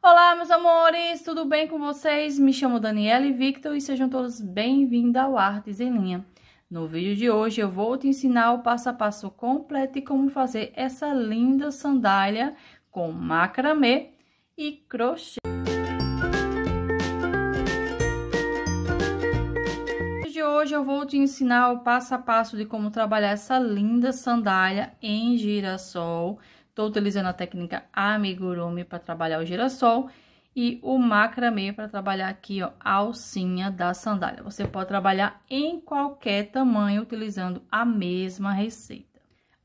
Olá, meus amores, tudo bem com vocês? Me chamo Daniela e Victor e sejam todos bem-vindos ao Artes em Linha. No vídeo de hoje eu vou te ensinar o passo a passo completo e como fazer essa linda sandália com macramê e crochê. De hoje eu vou te ensinar o passo a passo de como trabalhar essa linda sandália em girassol Estou utilizando a técnica amigurumi para trabalhar o girassol e o macramê para trabalhar aqui, ó, a alcinha da sandália. Você pode trabalhar em qualquer tamanho utilizando a mesma receita.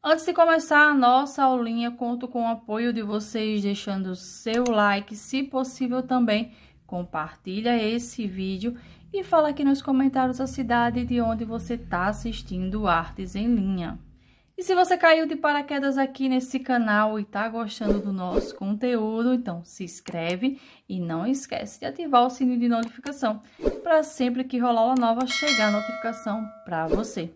Antes de começar a nossa aulinha, conto com o apoio de vocês deixando o seu like, se possível também compartilha esse vídeo e fala aqui nos comentários a cidade de onde você está assistindo Artes em Linha. E se você caiu de paraquedas aqui nesse canal e tá gostando do nosso conteúdo, então se inscreve e não esquece de ativar o sininho de notificação para sempre que rolar uma nova chegar a notificação para você.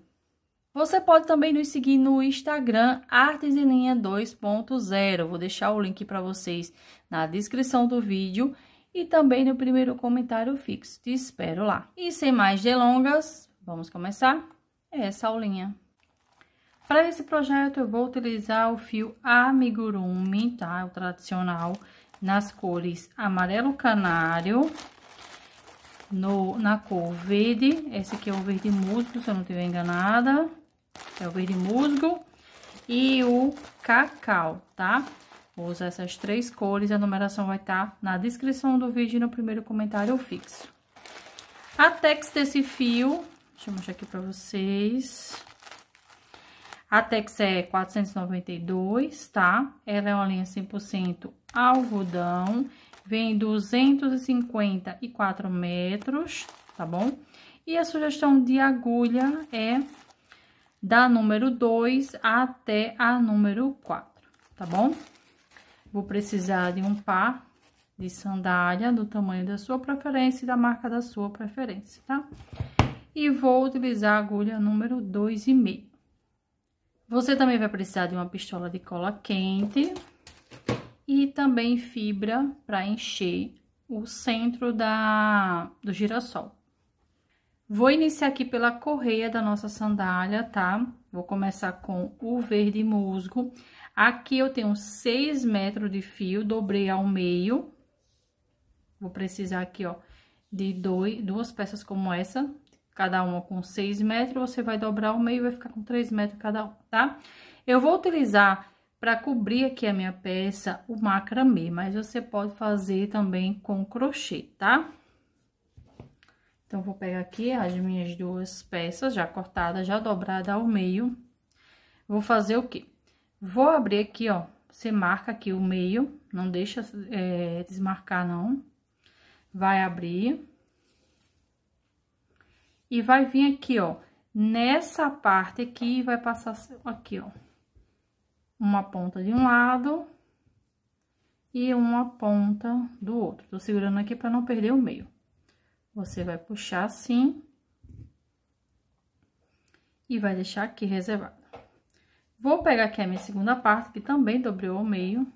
Você pode também nos seguir no Instagram Artes em Linha 2.0. Vou deixar o link para vocês na descrição do vídeo e também no primeiro comentário fixo. Te espero lá. E sem mais delongas, vamos começar essa aulinha. Para esse projeto, eu vou utilizar o fio amigurumi, tá? O tradicional, nas cores amarelo canário, no, na cor verde. Esse aqui é o verde musgo, se eu não estiver enganada. É o verde musgo e o cacau, tá? Vou usar essas três cores, a numeração vai estar tá na descrição do vídeo e no primeiro comentário fixo. A text desse fio, deixa eu mostrar aqui pra vocês... A Tex é 492, tá? Ela é uma linha 100% algodão, vem 254 metros, tá bom? E a sugestão de agulha é da número 2 até a número 4, tá bom? Vou precisar de um par de sandália do tamanho da sua preferência e da marca da sua preferência, tá? E vou utilizar a agulha número 2,5. Você também vai precisar de uma pistola de cola quente e também fibra para encher o centro da, do girassol. Vou iniciar aqui pela correia da nossa sandália, tá? Vou começar com o verde musgo. Aqui eu tenho 6 metros de fio, dobrei ao meio. Vou precisar aqui, ó, de dois, duas peças como essa, cada uma com 6 metros, você vai dobrar o meio e vai ficar com 3 metros cada um, tá? Eu vou utilizar para cobrir aqui a minha peça o macramê, mas você pode fazer também com crochê, tá? Então, vou pegar aqui as minhas duas peças já cortadas, já dobrada ao meio. Vou fazer o quê? Vou abrir aqui, ó, você marca aqui o meio, não deixa é, desmarcar, não. Vai abrir e vai vir aqui, ó, nessa parte aqui, vai passar aqui, ó. Uma ponta de um lado e uma ponta do outro. Tô segurando aqui para não perder o meio. Você vai puxar assim. E vai deixar aqui reservado. Vou pegar aqui a minha segunda parte, que também dobrou ao meio.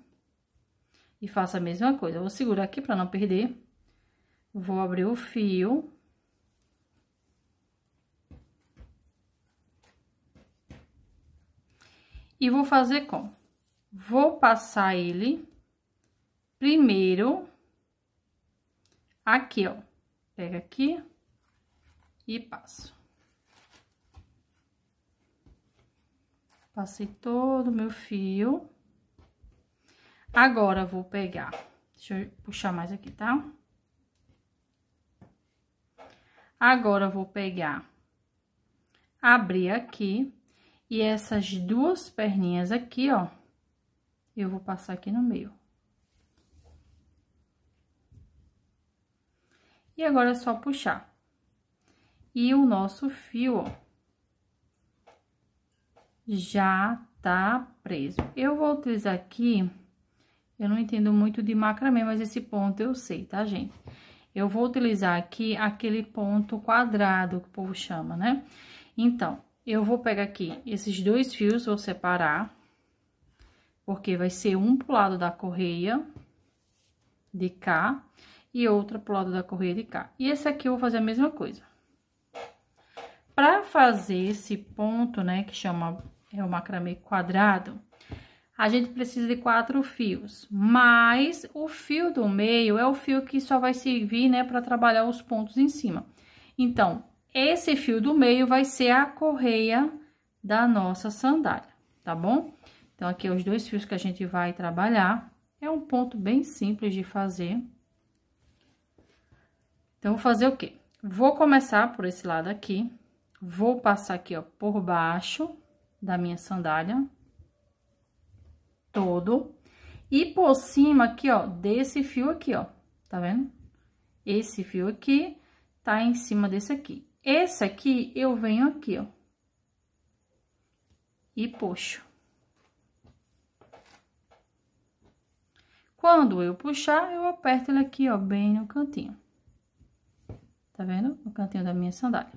E faço a mesma coisa. Vou segurar aqui para não perder. Vou abrir o fio E vou fazer como? Vou passar ele primeiro aqui, ó. Pega aqui e passo. Passei todo o meu fio. Agora, vou pegar... Deixa eu puxar mais aqui, tá? Agora, vou pegar... Abrir aqui e essas duas perninhas aqui, ó, eu vou passar aqui no meio. E agora é só puxar. E o nosso fio, ó, já tá preso. Eu vou utilizar aqui, eu não entendo muito de macramê, mas esse ponto eu sei, tá, gente? Eu vou utilizar aqui aquele ponto quadrado que o povo chama, né? Então, eu vou pegar aqui esses dois fios, vou separar, porque vai ser um pro lado da correia de cá e outra pro lado da correia de cá. E esse aqui eu vou fazer a mesma coisa. Pra fazer esse ponto, né, que chama, é o macramê quadrado, a gente precisa de quatro fios, mas o fio do meio é o fio que só vai servir, né, para trabalhar os pontos em cima. Então, esse fio do meio vai ser a correia da nossa sandália, tá bom? Então, aqui é os dois fios que a gente vai trabalhar. É um ponto bem simples de fazer. Então, vou fazer o quê? Vou começar por esse lado aqui. Vou passar aqui, ó, por baixo da minha sandália. Todo. E por cima aqui, ó, desse fio aqui, ó. Tá vendo? Esse fio aqui tá em cima desse aqui. Esse aqui, eu venho aqui, ó. E puxo. Quando eu puxar, eu aperto ele aqui, ó, bem no cantinho. Tá vendo? No cantinho da minha sandália.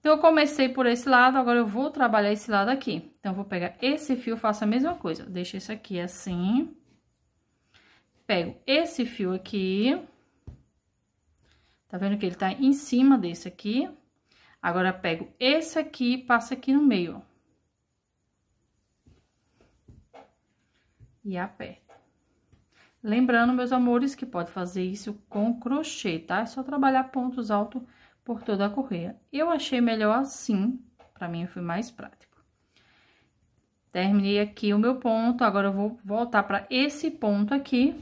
Então, eu comecei por esse lado, agora eu vou trabalhar esse lado aqui. Então, eu vou pegar esse fio, faço a mesma coisa. Deixo esse aqui assim. Pego esse fio aqui. Tá vendo que ele tá em cima desse aqui? Agora, pego esse aqui e passo aqui no meio, ó. E aperto. Lembrando, meus amores, que pode fazer isso com crochê, tá? É só trabalhar pontos altos por toda a correia. Eu achei melhor assim, pra mim foi mais prático. Terminei aqui o meu ponto, agora eu vou voltar pra esse ponto aqui.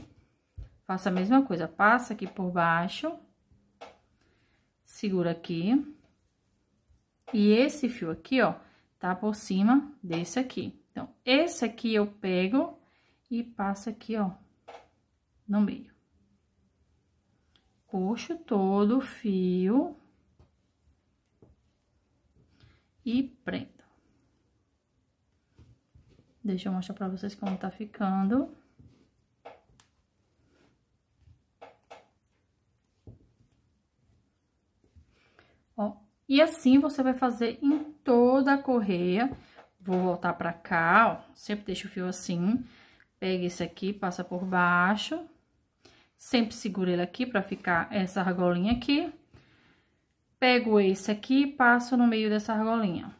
Faço a mesma coisa, passa aqui por baixo segura aqui. E esse fio aqui, ó, tá por cima desse aqui. Então, esse aqui eu pego e passo aqui, ó, no meio. Puxo todo o fio. E prendo. Deixa eu mostrar pra vocês como tá ficando. E assim, você vai fazer em toda a correia. Vou voltar pra cá, ó, sempre deixa o fio assim. Pega esse aqui, passa por baixo. Sempre segura ele aqui pra ficar essa argolinha aqui. Pego esse aqui e passo no meio dessa argolinha.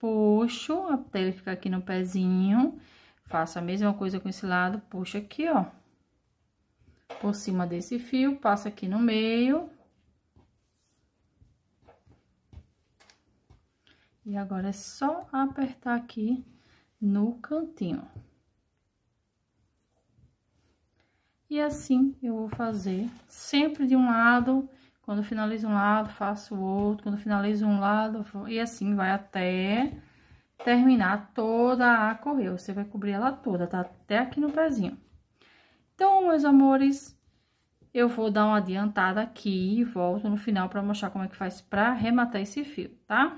Puxo até ele ficar aqui no pezinho. Faço a mesma coisa com esse lado, puxo aqui, ó por cima desse fio, passa aqui no meio. E agora é só apertar aqui no cantinho. E assim eu vou fazer sempre de um lado, quando finalizo um lado, faço o outro, quando finalizo um lado, e assim vai até terminar toda a correia. Você vai cobrir ela toda, tá? Até aqui no pezinho. Então, meus amores, eu vou dar uma adiantada aqui e volto no final para mostrar como é que faz para rematar esse fio, tá?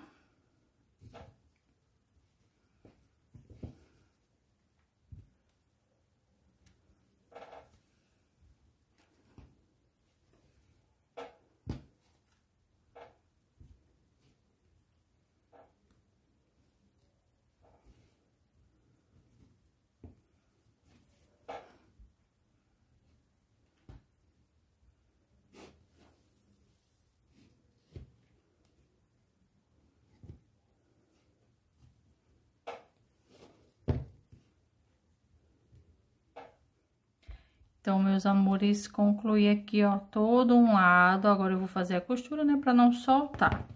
Então, meus amores, concluí aqui, ó, todo um lado. Agora, eu vou fazer a costura, né, pra não soltar.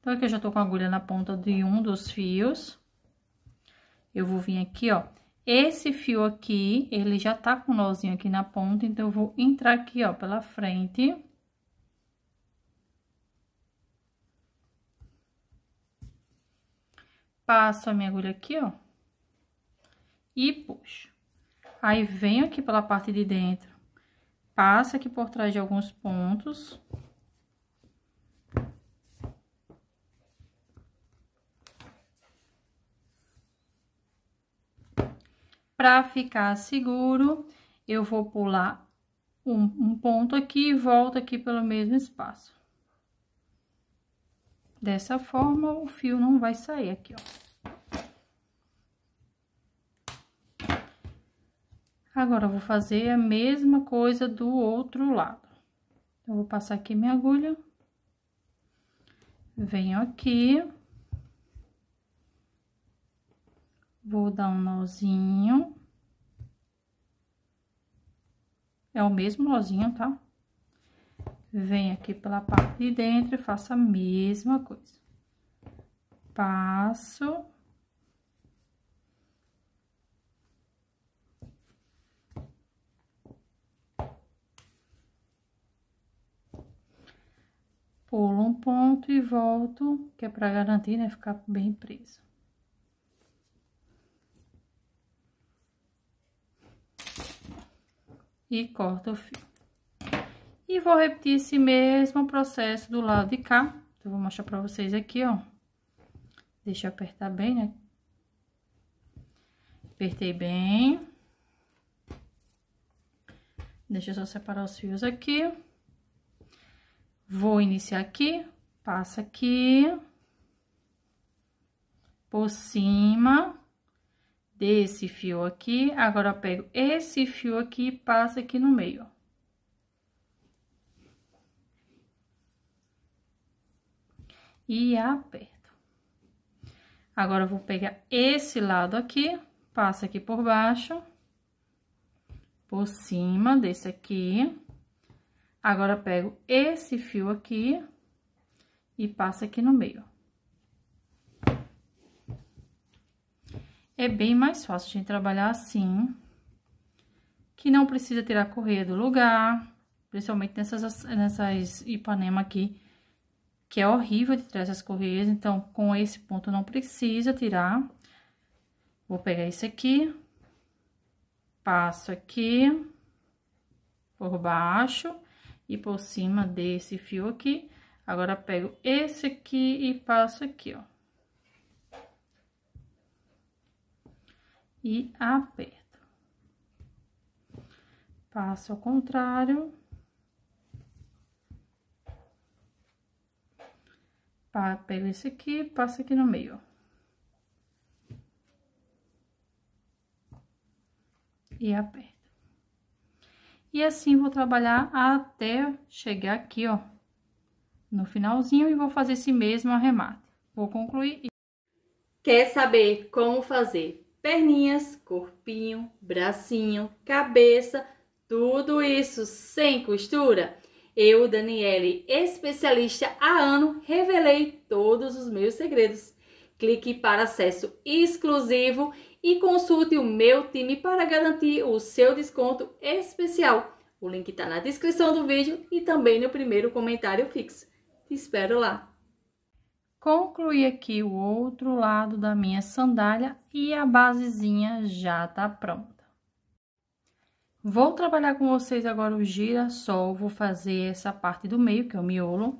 Então, aqui eu já tô com a agulha na ponta de um dos fios. Eu vou vir aqui, ó. Esse fio aqui, ele já tá com nozinho aqui na ponta, então, eu vou entrar aqui, ó, pela frente. Passo a minha agulha aqui, ó. E puxo. Aí, venho aqui pela parte de dentro, passo aqui por trás de alguns pontos. Pra ficar seguro, eu vou pular um, um ponto aqui e volto aqui pelo mesmo espaço. Dessa forma, o fio não vai sair aqui, ó. Agora, vou fazer a mesma coisa do outro lado. Eu vou passar aqui minha agulha. Venho aqui. Vou dar um nozinho. É o mesmo nozinho, tá? Venho aqui pela parte de dentro e faço a mesma coisa. Passo. pulo um ponto e volto, que é para garantir, né, ficar bem preso. E corto o fio. E vou repetir esse mesmo processo do lado de cá. Então, eu vou mostrar para vocês aqui, ó. Deixa eu apertar bem, né? Apertei bem. Deixa eu só separar os fios aqui. Vou iniciar aqui, passa aqui, por cima desse fio aqui. Agora, eu pego esse fio aqui e passo aqui no meio, E aperto. Agora, eu vou pegar esse lado aqui, passo aqui por baixo, por cima desse aqui. Agora, pego esse fio aqui e passo aqui no meio. É bem mais fácil de trabalhar assim, que não precisa tirar a correia do lugar, principalmente nessas, nessas Ipanema aqui, que é horrível de tirar essas correias, então, com esse ponto não precisa tirar. Vou pegar esse aqui, passo aqui por baixo e por cima desse fio aqui. Agora, pego esse aqui e passo aqui, ó. E aperto. Passo ao contrário. Pego esse aqui, passo aqui no meio, ó. E aperto. E assim, vou trabalhar até chegar aqui, ó, no finalzinho e vou fazer esse mesmo arremate. Vou concluir. Quer saber como fazer perninhas, corpinho, bracinho, cabeça, tudo isso sem costura? Eu, Daniele, especialista há ano, revelei todos os meus segredos. Clique para acesso exclusivo e consulte o meu time para garantir o seu desconto especial. O link está na descrição do vídeo e também no primeiro comentário fixo. Te espero lá! Concluí aqui o outro lado da minha sandália e a basezinha já tá pronta. Vou trabalhar com vocês agora o girassol, vou fazer essa parte do meio, que é o miolo,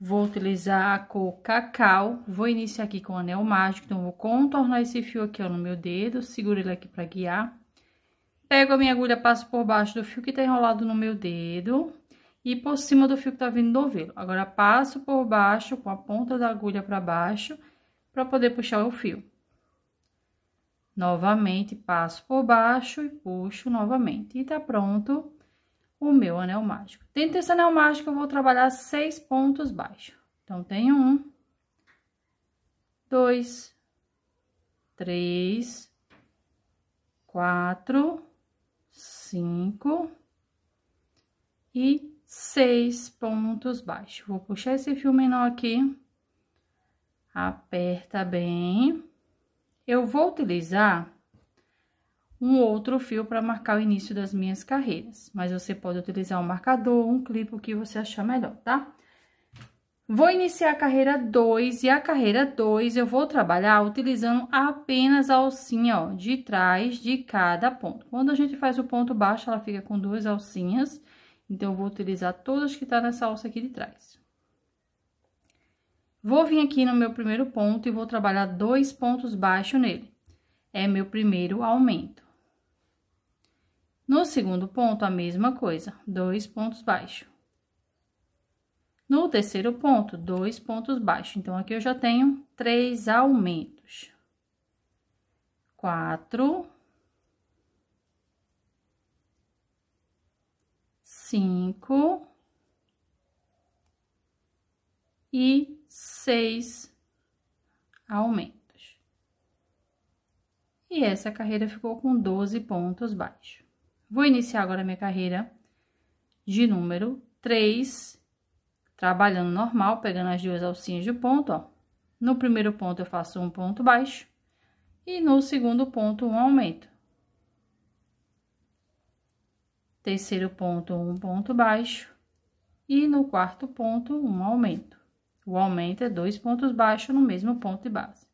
Vou utilizar a cor cacau, vou iniciar aqui com o anel mágico, então vou contornar esse fio aqui, ó, no meu dedo, seguro ele aqui pra guiar. Pego a minha agulha, passo por baixo do fio que tá enrolado no meu dedo e por cima do fio que tá vindo do novelo. Agora, passo por baixo com a ponta da agulha pra baixo pra poder puxar o fio. Novamente, passo por baixo e puxo novamente. E tá pronto o meu anel mágico. Dentro desse anel mágico, eu vou trabalhar seis pontos baixos. Então, tem um, dois, três, quatro, cinco e seis pontos baixos. Vou puxar esse fio menor aqui, aperta bem. Eu vou utilizar um outro fio para marcar o início das minhas carreiras. Mas você pode utilizar um marcador, um clipe, o que você achar melhor, tá? Vou iniciar a carreira 2 e a carreira 2 eu vou trabalhar utilizando apenas a alcinha, ó, de trás de cada ponto. Quando a gente faz o ponto baixo, ela fica com duas alcinhas, então eu vou utilizar todas que tá nessa alça aqui de trás. Vou vir aqui no meu primeiro ponto e vou trabalhar dois pontos baixos nele. É meu primeiro aumento. No segundo ponto, a mesma coisa, dois pontos baixos. No terceiro ponto, dois pontos baixos. Então, aqui eu já tenho três aumentos. Quatro. Cinco. E seis aumentos. E essa carreira ficou com 12 pontos baixos. Vou iniciar agora minha carreira de número 3, trabalhando normal, pegando as duas alcinhas de ponto, ó. No primeiro ponto, eu faço um ponto baixo e no segundo ponto, um aumento. Terceiro ponto, um ponto baixo e no quarto ponto, um aumento. O aumento é dois pontos baixos no mesmo ponto de base.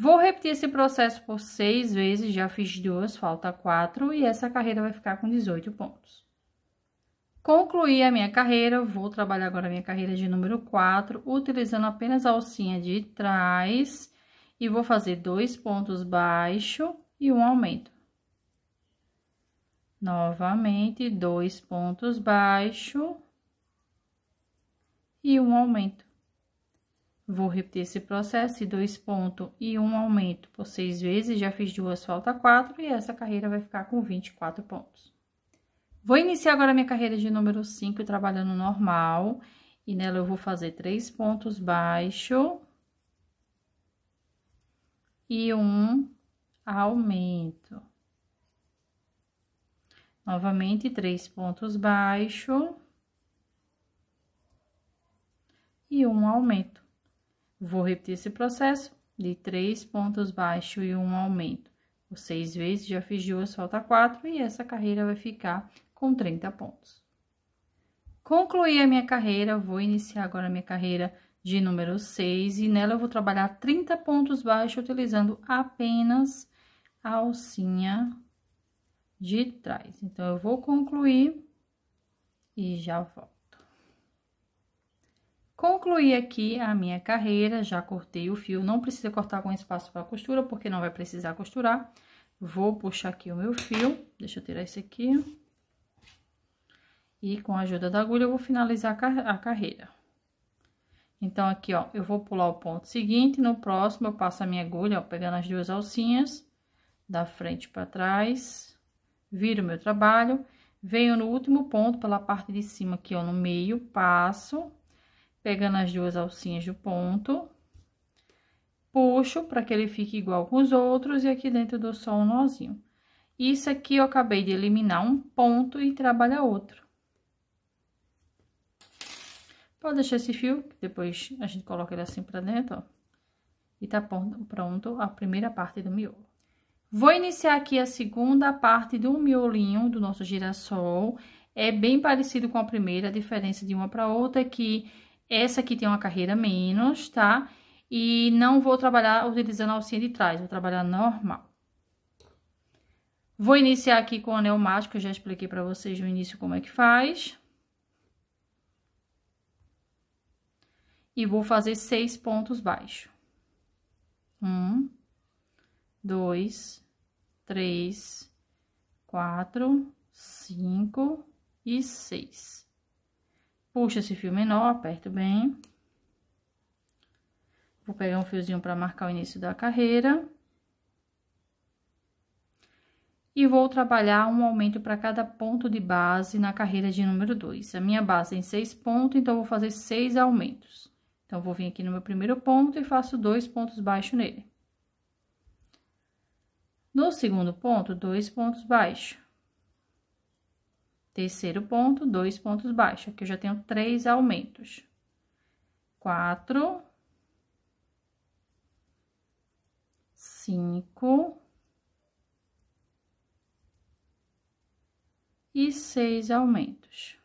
Vou repetir esse processo por seis vezes, já fiz duas, falta quatro, e essa carreira vai ficar com 18 pontos. Concluí a minha carreira, vou trabalhar agora a minha carreira de número 4, utilizando apenas a alcinha de trás, e vou fazer dois pontos baixo e um aumento. Novamente, dois pontos baixo e um aumento. Vou repetir esse processo, e dois pontos e um aumento por seis vezes, já fiz duas, falta quatro, e essa carreira vai ficar com 24 pontos. Vou iniciar agora minha carreira de número 5, trabalhando normal, e nela eu vou fazer três pontos baixo e um aumento. Novamente, três pontos baixo e um aumento. Vou repetir esse processo de três pontos baixos e um aumento. Os seis vezes, já fiz duas, falta quatro, e essa carreira vai ficar com 30 pontos. Concluí a minha carreira, vou iniciar agora a minha carreira de número 6, e nela eu vou trabalhar 30 pontos baixos, utilizando apenas a alcinha de trás. Então, eu vou concluir e já volto. Concluí aqui a minha carreira, já cortei o fio, não precisa cortar com espaço para costura, porque não vai precisar costurar. Vou puxar aqui o meu fio, deixa eu tirar esse aqui. E com a ajuda da agulha eu vou finalizar a carreira. Então, aqui, ó, eu vou pular o ponto seguinte, no próximo eu passo a minha agulha, ó, pegando as duas alcinhas, da frente para trás, viro o meu trabalho, venho no último ponto, pela parte de cima aqui, ó, no meio, passo pegando as duas alcinhas do ponto, puxo para que ele fique igual com os outros e aqui dentro dou só um nozinho. Isso aqui eu acabei de eliminar um ponto e trabalhar outro. Pode deixar esse fio, depois a gente coloca ele assim pra dentro, ó. E tá pronto a primeira parte do miolo. Vou iniciar aqui a segunda parte do miolinho do nosso girassol. É bem parecido com a primeira, a diferença de uma pra outra é que essa aqui tem uma carreira menos, tá? E não vou trabalhar utilizando a alcinha de trás, vou trabalhar normal. Vou iniciar aqui com o anel mágico, eu já expliquei pra vocês no início como é que faz. E vou fazer seis pontos baixos. Um, dois, três, quatro, cinco e seis. Puxo esse fio menor, aperto bem. Vou pegar um fiozinho para marcar o início da carreira. E vou trabalhar um aumento para cada ponto de base na carreira de número 2. A minha base tem é seis pontos, então, vou fazer seis aumentos. Então, vou vir aqui no meu primeiro ponto e faço dois pontos baixos nele. No segundo ponto, dois pontos baixos. Terceiro ponto, dois pontos baixos. Aqui eu já tenho três aumentos. Quatro. Cinco. E seis aumentos.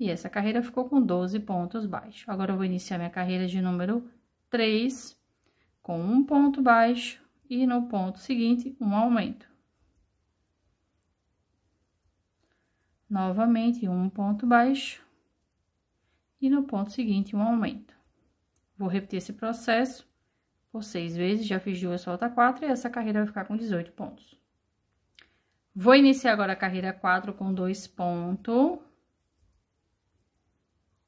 E essa carreira ficou com 12 pontos baixos. Agora, eu vou iniciar minha carreira de número 3, com um ponto baixo, e no ponto seguinte, um aumento. Novamente, um ponto baixo. E no ponto seguinte, um aumento. Vou repetir esse processo por seis vezes, já fiz duas, falta quatro, e essa carreira vai ficar com 18 pontos. Vou iniciar agora a carreira 4 com dois pontos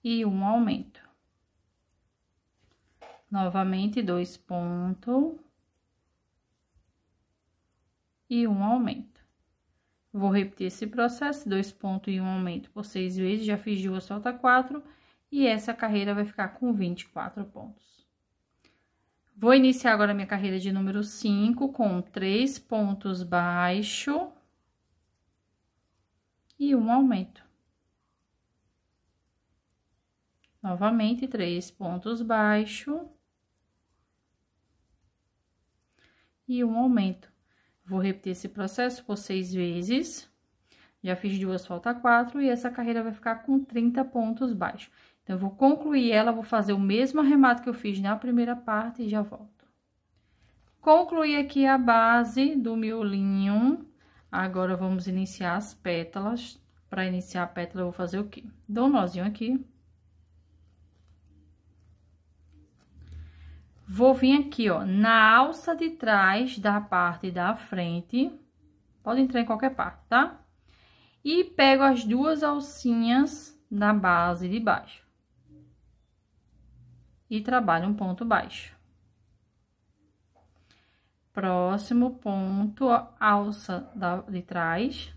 e um aumento. Novamente, dois pontos e um aumento. Vou repetir esse processo, dois pontos e um aumento por seis vezes, já fiz duas, solta quatro, e essa carreira vai ficar com 24 pontos. Vou iniciar agora minha carreira de número 5 com três pontos baixo e um aumento. Novamente, três pontos baixo e um aumento. Vou repetir esse processo por seis vezes. Já fiz duas, falta quatro, e essa carreira vai ficar com 30 pontos baixos. Então, eu vou concluir ela, vou fazer o mesmo arremato que eu fiz na primeira parte e já volto. Concluí aqui a base do miolinho. Agora, vamos iniciar as pétalas. Para iniciar a pétala, eu vou fazer o quê? Dou um nozinho aqui. Vou vir aqui, ó, na alça de trás da parte da frente. Pode entrar em qualquer parte, tá? E pego as duas alcinhas da base de baixo. E trabalho um ponto baixo. Próximo ponto, ó, alça da, de trás.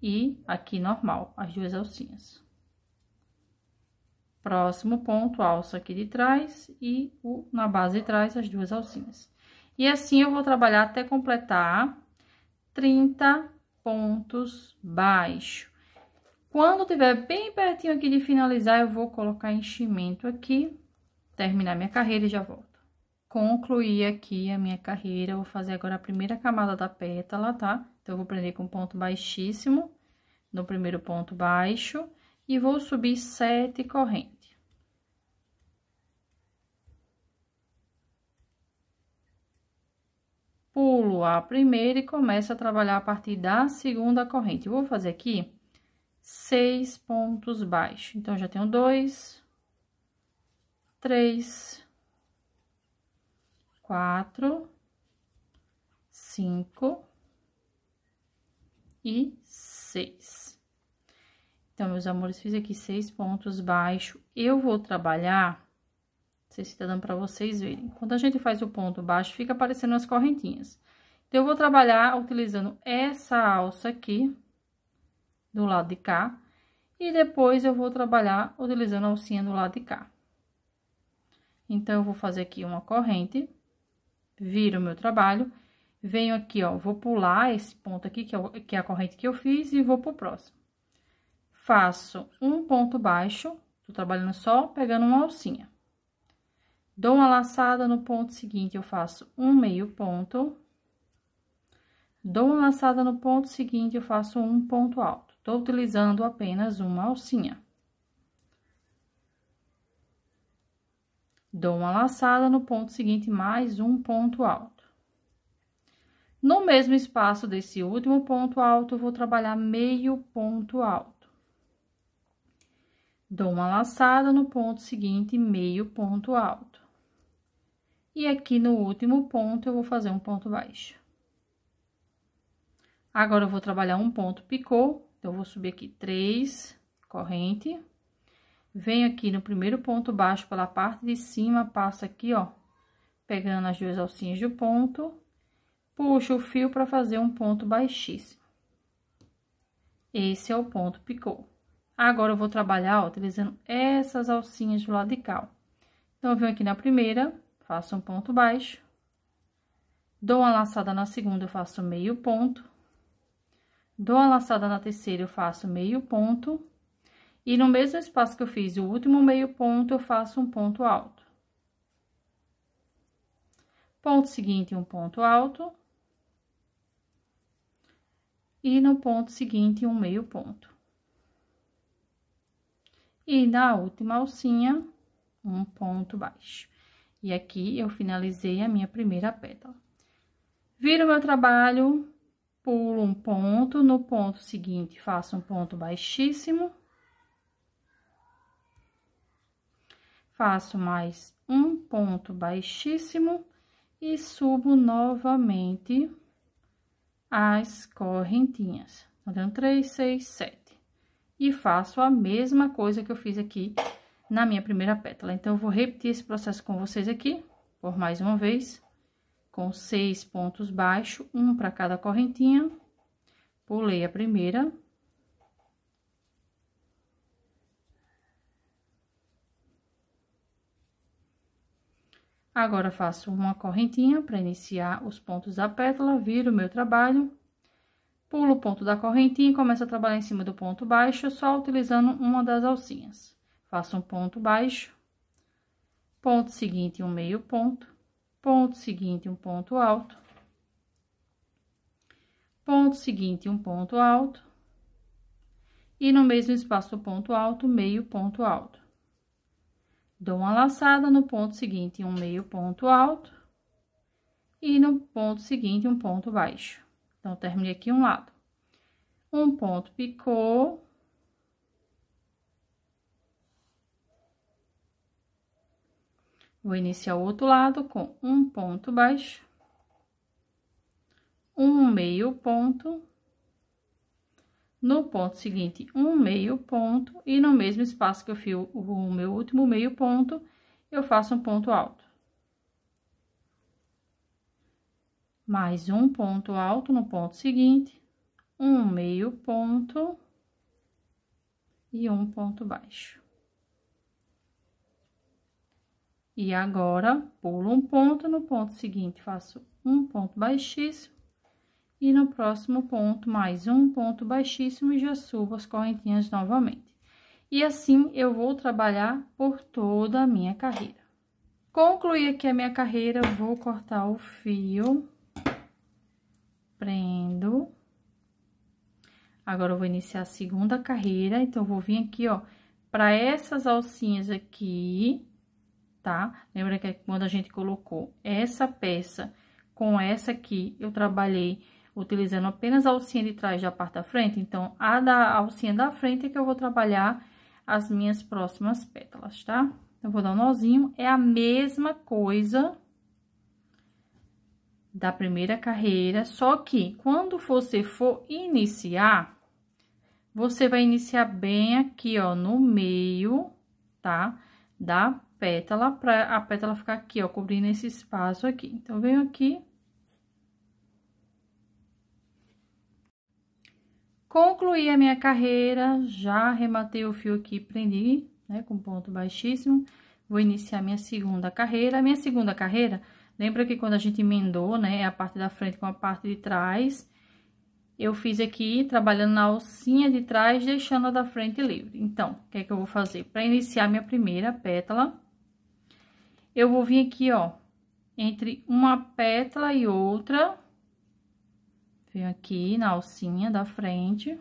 E aqui normal, as duas alcinhas. Próximo ponto, alça aqui de trás e o, na base de trás, as duas alcinhas. E assim, eu vou trabalhar até completar 30 pontos baixo. Quando tiver bem pertinho aqui de finalizar, eu vou colocar enchimento aqui, terminar minha carreira e já volto. Concluí aqui a minha carreira, vou fazer agora a primeira camada da pétala, tá? Então, eu vou prender com ponto baixíssimo, no primeiro ponto baixo e vou subir sete correntes. pulo a primeira e começo a trabalhar a partir da segunda corrente. vou fazer aqui seis pontos baixos. Então, já tenho dois, três, quatro, cinco e seis. Então, meus amores, fiz aqui seis pontos baixo. Eu vou trabalhar, não sei se tá dando pra vocês verem. Quando a gente faz o ponto baixo, fica aparecendo as correntinhas. Então, eu vou trabalhar utilizando essa alça aqui, do lado de cá. E depois, eu vou trabalhar utilizando a alcinha do lado de cá. Então, eu vou fazer aqui uma corrente, viro o meu trabalho, venho aqui, ó, vou pular esse ponto aqui, que é, que é a corrente que eu fiz, e vou pro próximo faço um ponto baixo, tô trabalhando só pegando uma alcinha. Dou uma laçada no ponto seguinte, eu faço um meio ponto. Dou uma laçada no ponto seguinte, eu faço um ponto alto. Tô utilizando apenas uma alcinha. Dou uma laçada no ponto seguinte, mais um ponto alto. No mesmo espaço desse último ponto alto, eu vou trabalhar meio ponto alto. Dou uma laçada no ponto seguinte, meio ponto alto. E aqui no último ponto, eu vou fazer um ponto baixo. Agora, eu vou trabalhar um ponto picô, então, eu vou subir aqui três, corrente. Venho aqui no primeiro ponto baixo pela parte de cima, passo aqui, ó, pegando as duas alcinhas do ponto, puxo o fio para fazer um ponto baixíssimo. Esse é o ponto picô. Agora, eu vou trabalhar, ó, utilizando essas alcinhas do lado de cá, ó. Então, eu venho aqui na primeira, faço um ponto baixo. Dou uma laçada na segunda, eu faço meio ponto. Dou uma laçada na terceira, eu faço meio ponto. E no mesmo espaço que eu fiz o último meio ponto, eu faço um ponto alto. Ponto seguinte, um ponto alto. E no ponto seguinte, um meio ponto. E na última alcinha, um ponto baixo. E aqui, eu finalizei a minha primeira pétala. Viro meu trabalho, pulo um ponto, no ponto seguinte, faço um ponto baixíssimo. Faço mais um ponto baixíssimo e subo novamente as correntinhas. Então, três, seis, sete e faço a mesma coisa que eu fiz aqui na minha primeira pétala. Então, eu vou repetir esse processo com vocês aqui, por mais uma vez, com seis pontos baixos, um para cada correntinha. Pulei a primeira. Agora, faço uma correntinha para iniciar os pontos da pétala, viro o meu trabalho Pulo o ponto da correntinha e começo a trabalhar em cima do ponto baixo, só utilizando uma das alcinhas. Faço um ponto baixo, ponto seguinte, um meio ponto, ponto seguinte, um ponto alto, ponto seguinte, um ponto alto, e no mesmo espaço do ponto alto, meio ponto alto. Dou uma laçada no ponto seguinte, um meio ponto alto, e no ponto seguinte, um ponto baixo. Então, terminei aqui um lado. Um ponto picou. Vou iniciar o outro lado com um ponto baixo. Um meio ponto. No ponto seguinte, um meio ponto. E no mesmo espaço que eu fiz o meu último meio ponto, eu faço um ponto alto. mais um ponto alto no ponto seguinte, um meio ponto e um ponto baixo. E agora, pulo um ponto, no ponto seguinte faço um ponto baixíssimo, e no próximo ponto mais um ponto baixíssimo e já subo as correntinhas novamente. E assim, eu vou trabalhar por toda a minha carreira. Concluí aqui a minha carreira, vou cortar o fio prendo. Agora, eu vou iniciar a segunda carreira, então, eu vou vir aqui, ó, pra essas alcinhas aqui, tá? Lembra que é quando a gente colocou essa peça com essa aqui, eu trabalhei utilizando apenas a alcinha de trás da parte da frente, então, a da alcinha da frente é que eu vou trabalhar as minhas próximas pétalas, tá? Então, eu vou dar um nozinho, é a mesma coisa da primeira carreira, só que quando você for iniciar, você vai iniciar bem aqui, ó, no meio, tá? Da pétala, para a pétala ficar aqui, ó, cobrindo esse espaço aqui. Então, venho aqui. Concluí a minha carreira, já rematei o fio aqui, prendi, né, com ponto baixíssimo. Vou iniciar minha segunda carreira. A minha segunda carreira Lembra que quando a gente emendou, né, a parte da frente com a parte de trás, eu fiz aqui trabalhando na alcinha de trás, deixando a da frente livre. Então, o que é que eu vou fazer? Para iniciar minha primeira pétala, eu vou vir aqui, ó, entre uma pétala e outra, venho aqui na alcinha da frente,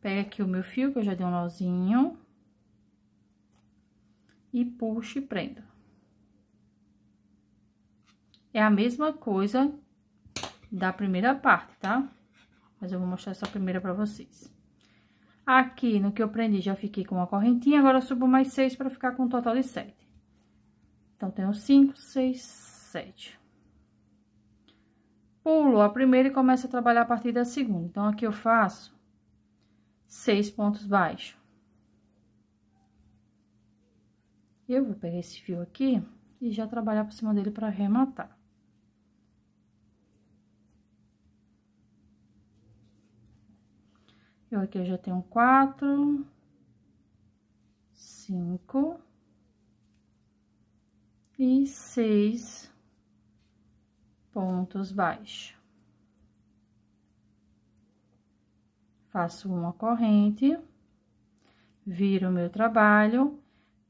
pega aqui o meu fio, que eu já dei um nozinho, e puxo e prendo. É a mesma coisa da primeira parte, tá? Mas eu vou mostrar essa primeira pra vocês. Aqui, no que eu prendi, já fiquei com uma correntinha, agora subo mais seis pra ficar com um total de sete. Então, tenho cinco, seis, sete. Pulo a primeira e começo a trabalhar a partir da segunda. Então, aqui eu faço seis pontos baixos. Eu vou pegar esse fio aqui e já trabalhar por cima dele pra rematar. Eu aqui já tenho quatro, cinco e seis pontos baixos. Faço uma corrente, viro o meu trabalho,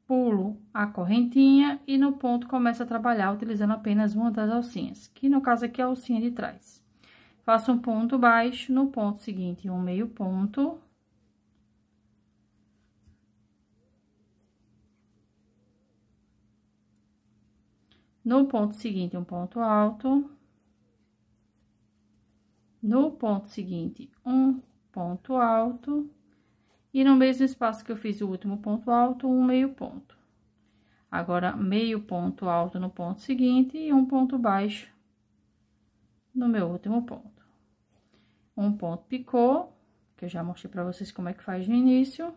pulo a correntinha e no ponto começo a trabalhar utilizando apenas uma das alcinhas, que no caso aqui é a alcinha de trás. Faço um ponto baixo, no ponto seguinte, um meio ponto. No ponto seguinte, um ponto alto. No ponto seguinte, um ponto alto. E no mesmo espaço que eu fiz o último ponto alto, um meio ponto. Agora, meio ponto alto no ponto seguinte e um ponto baixo no meu último ponto um ponto picô, que eu já mostrei pra vocês como é que faz no início.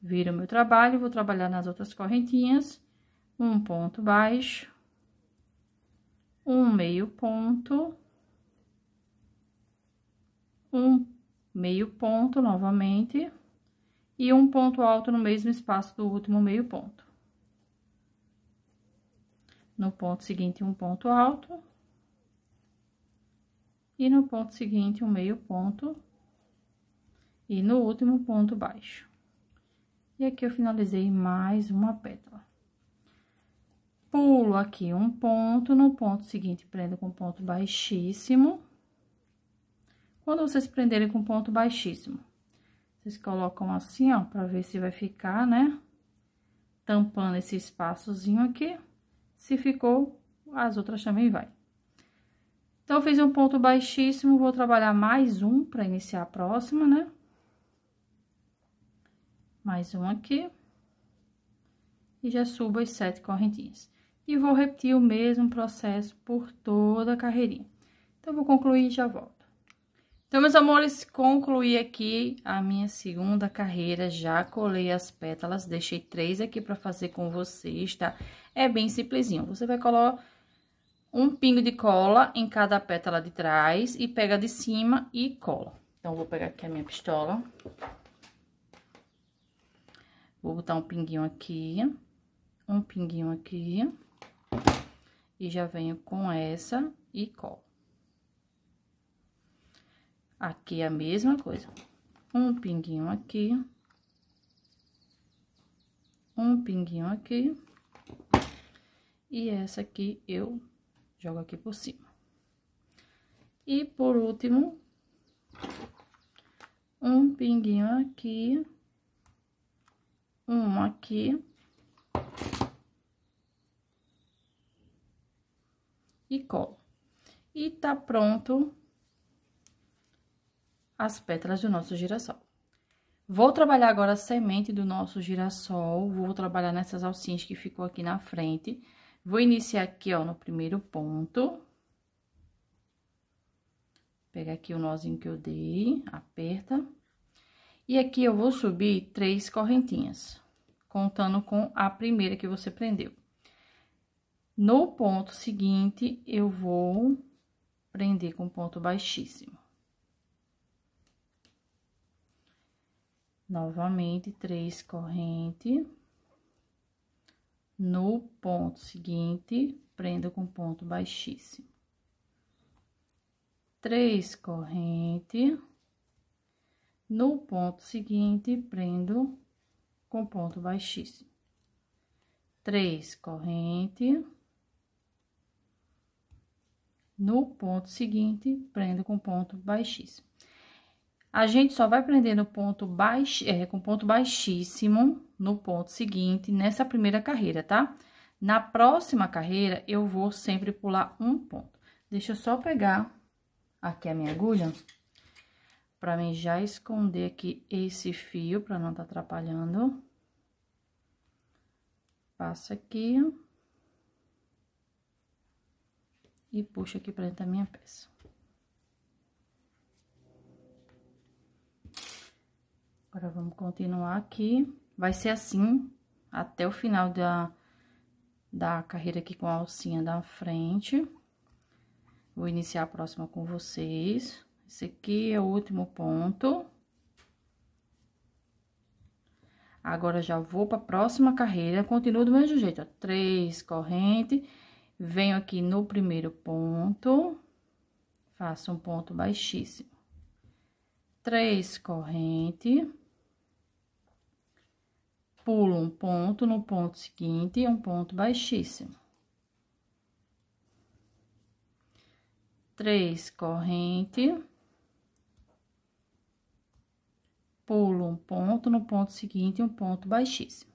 Viro meu trabalho, vou trabalhar nas outras correntinhas. Um ponto baixo. Um meio ponto. Um meio ponto novamente. E um ponto alto no mesmo espaço do último meio ponto. No ponto seguinte, um ponto alto e no ponto seguinte um meio ponto e no último ponto baixo. E aqui eu finalizei mais uma pétala. Pulo aqui um ponto, no ponto seguinte prendo com ponto baixíssimo. Quando vocês prenderem com ponto baixíssimo, vocês colocam assim, ó, pra ver se vai ficar, né? Tampando esse espaçozinho aqui. Se ficou, as outras também vai. Então, fiz um ponto baixíssimo, vou trabalhar mais um para iniciar a próxima, né? Mais um aqui. E já subo as sete correntinhas. E vou repetir o mesmo processo por toda a carreirinha. Então, vou concluir e já volto. Então, meus amores, concluí aqui a minha segunda carreira, já colei as pétalas, deixei três aqui para fazer com vocês, tá? É bem simplesinho, você vai colo um pingo de cola em cada pétala de trás e pega de cima e cola. Então, vou pegar aqui a minha pistola. Vou botar um pinguinho aqui, um pinguinho aqui. E já venho com essa e colo. Aqui é a mesma coisa. Um pinguinho aqui. Um pinguinho aqui. E essa aqui eu Jogo aqui por cima. E por último, um pinguinho aqui, um aqui. E colo. E tá pronto as pétalas do nosso girassol. Vou trabalhar agora a semente do nosso girassol, vou trabalhar nessas alcinhas que ficou aqui na frente. Vou iniciar aqui, ó, no primeiro ponto. Pega aqui o nozinho que eu dei, aperta. E aqui eu vou subir três correntinhas, contando com a primeira que você prendeu. No ponto seguinte, eu vou prender com ponto baixíssimo. Novamente, três correntes no ponto seguinte, prendo com ponto baixíssimo. Três corrente. No ponto seguinte, prendo com ponto baixíssimo. Três corrente. No ponto seguinte, prendo com ponto baixíssimo. A gente só vai prender no ponto baixo, é, com ponto baixíssimo no ponto seguinte, nessa primeira carreira, tá? Na próxima carreira, eu vou sempre pular um ponto. Deixa eu só pegar aqui a minha agulha, pra mim já esconder aqui esse fio, pra não tá atrapalhando. Passa aqui. E puxo aqui pra dentro da minha peça. Agora, vamos continuar aqui. Vai ser assim até o final da, da carreira aqui com a alcinha da frente. Vou iniciar a próxima com vocês. Esse aqui é o último ponto. Agora, já vou para a próxima carreira, continuo do mesmo jeito, ó. Três corrente, venho aqui no primeiro ponto, faço um ponto baixíssimo. Três corrente, pulo um ponto no ponto seguinte, um ponto baixíssimo. Três corrente. Pulo um ponto no ponto seguinte, um ponto baixíssimo.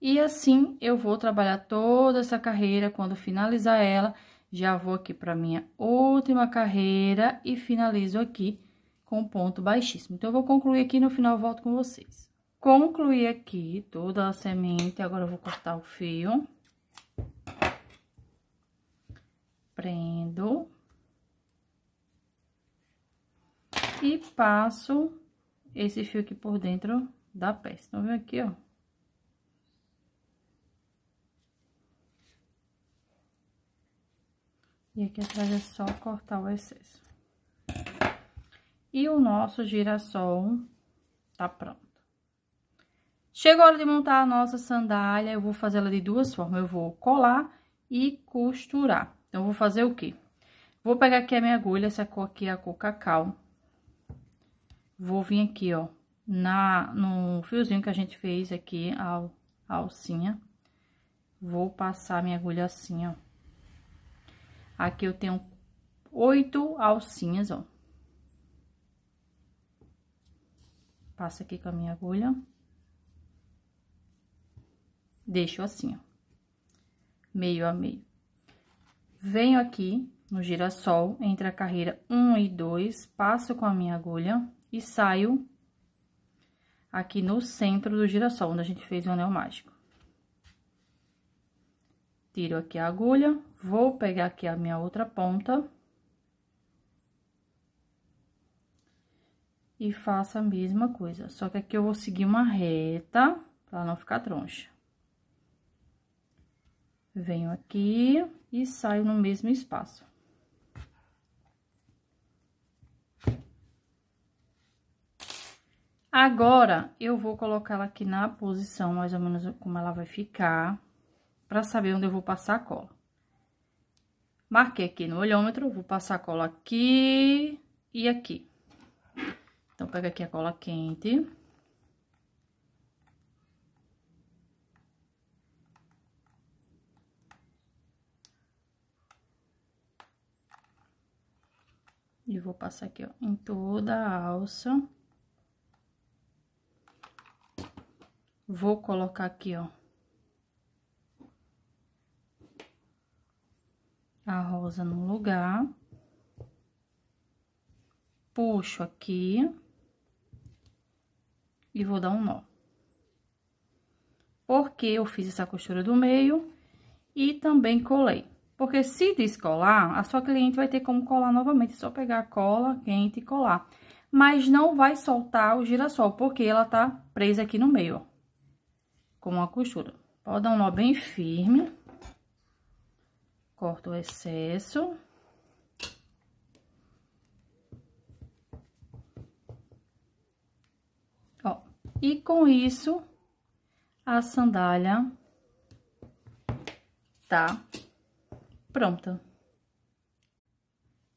E assim, eu vou trabalhar toda essa carreira, quando finalizar ela, já vou aqui para minha última carreira e finalizo aqui com ponto baixíssimo. Então, eu vou concluir aqui no final volto com vocês concluí aqui toda a semente, agora eu vou cortar o fio. Prendo. E passo esse fio aqui por dentro da peça. Então, vem aqui, ó. E aqui atrás é só cortar o excesso. E o nosso girassol tá pronto. Chegou a hora de montar a nossa sandália, eu vou fazer ela de duas formas, eu vou colar e costurar. Então, eu vou fazer o quê? Vou pegar aqui a minha agulha, essa cor aqui é a cor cacau. Vou vir aqui, ó, na, no fiozinho que a gente fez aqui, a, a alcinha. Vou passar minha agulha assim, ó. Aqui eu tenho oito alcinhas, ó. Passa aqui com a minha agulha deixo assim, ó, meio a meio. Venho aqui no girassol, entre a carreira 1 e 2, passo com a minha agulha e saio aqui no centro do girassol, onde a gente fez o anel mágico. Tiro aqui a agulha, vou pegar aqui a minha outra ponta. E faço a mesma coisa, só que aqui eu vou seguir uma reta, pra não ficar troncha. Venho aqui e saio no mesmo espaço. Agora, eu vou colocar ela aqui na posição, mais ou menos como ela vai ficar, pra saber onde eu vou passar a cola. Marquei aqui no olhômetro, vou passar a cola aqui e aqui. Então, pega aqui a cola quente... E vou passar aqui, ó, em toda a alça. Vou colocar aqui, ó. A rosa no lugar. Puxo aqui. E vou dar um nó. Porque eu fiz essa costura do meio e também colei. Porque se descolar, a sua cliente vai ter como colar novamente, é só pegar a cola quente e colar. Mas não vai soltar o girassol, porque ela tá presa aqui no meio, ó, com uma costura. Pode dar um nó bem firme. Corta o excesso. Ó, e com isso, a sandália tá Pronto.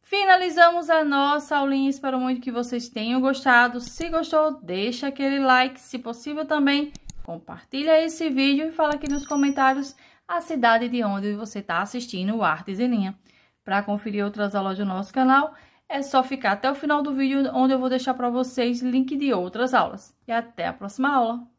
Finalizamos a nossa aulinha, espero muito que vocês tenham gostado. Se gostou, deixa aquele like, se possível também, compartilha esse vídeo e fala aqui nos comentários a cidade de onde você está assistindo o Artes em Linha. Para conferir outras aulas do nosso canal, é só ficar até o final do vídeo, onde eu vou deixar para vocês link de outras aulas. E até a próxima aula!